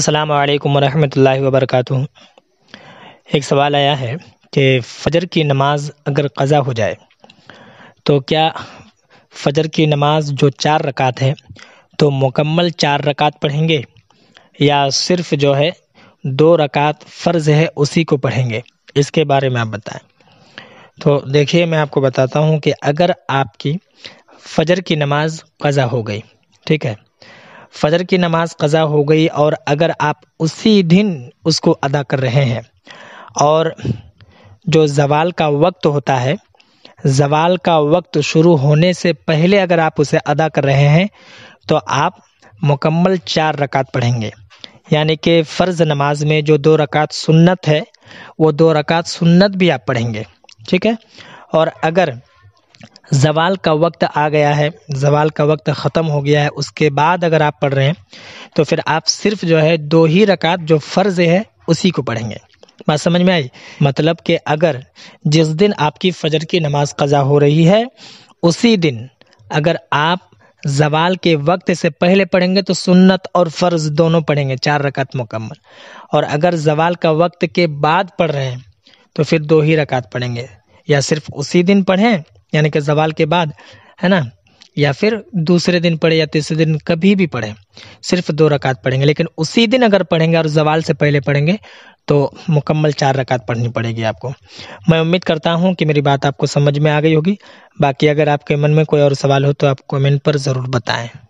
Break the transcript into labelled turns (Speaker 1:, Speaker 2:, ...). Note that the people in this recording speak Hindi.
Speaker 1: अस्सलाम वालेकुम वरहमतुल्लाहि वबरकatuह एक सवाल आया है कि फ़जर की नमाज़ अगर क़ज़ा हो जाए तो क्या फ़जर की नमाज़ जो चार रकात है तो मुकम्मल चार रकात पढ़ेंगे या सिर्फ जो है दो रकात फ़र्ज़ है उसी को पढ़ेंगे इसके बारे में आप बताएं तो देखिए मैं आपको बताता हूँ कि अगर आपकी फ़जर की नमाज़ क़ज़ा हो गई ठीक है फजर की नमाज कज़ा हो गई और अगर आप उसी दिन उसको अदा कर रहे हैं और जो जवाल का वक्त होता है जवाल का वक्त शुरू होने से पहले अगर आप उसे अदा कर रहे हैं तो आप मुकम्मल चार रकात पढ़ेंगे यानी कि फ़र्ज़ नमाज में जो दो रकात सुन्नत है वो दो रकात सुन्नत भी आप पढ़ेंगे ठीक है और अगर ज़वाल का वक्त आ गया है ज़वाल का वक्त ख़त्म हो गया है उसके बाद अगर आप पढ़ रहे हैं तो फिर आप सिर्फ जो है दो ही रकात जो फ़र्ज़ है उसी को पढ़ेंगे बात समझ में आई मतलब कि अगर जिस दिन आपकी फ़जर की नमाज कज़ा हो रही है उसी दिन अगर आप जवाल के वक्त से पहले पढ़ेंगे तो सुन्नत और फ़र्ज़ दोनों पढ़ेंगे चार रकात मुकम्मल और अगर जवाल का वक्त के बाद पढ़ रहे हैं तो फिर दो ही रकात पढ़ेंगे या सिर्फ उसी दिन पढ़ें यानी कि जवाल के बाद है ना या फिर दूसरे दिन पढ़े या तीसरे दिन कभी भी पढ़े सिर्फ दो रकात पढ़ेंगे लेकिन उसी दिन अगर पढ़ेंगे और जवाल से पहले पढ़ेंगे तो मुकम्मल चार रकात पढ़नी पड़ेगी आपको मैं उम्मीद करता हूँ कि मेरी बात आपको समझ में आ गई होगी बाकी अगर आपके मन में कोई और सवाल हो तो आप कमेंट पर ज़रूर बताएं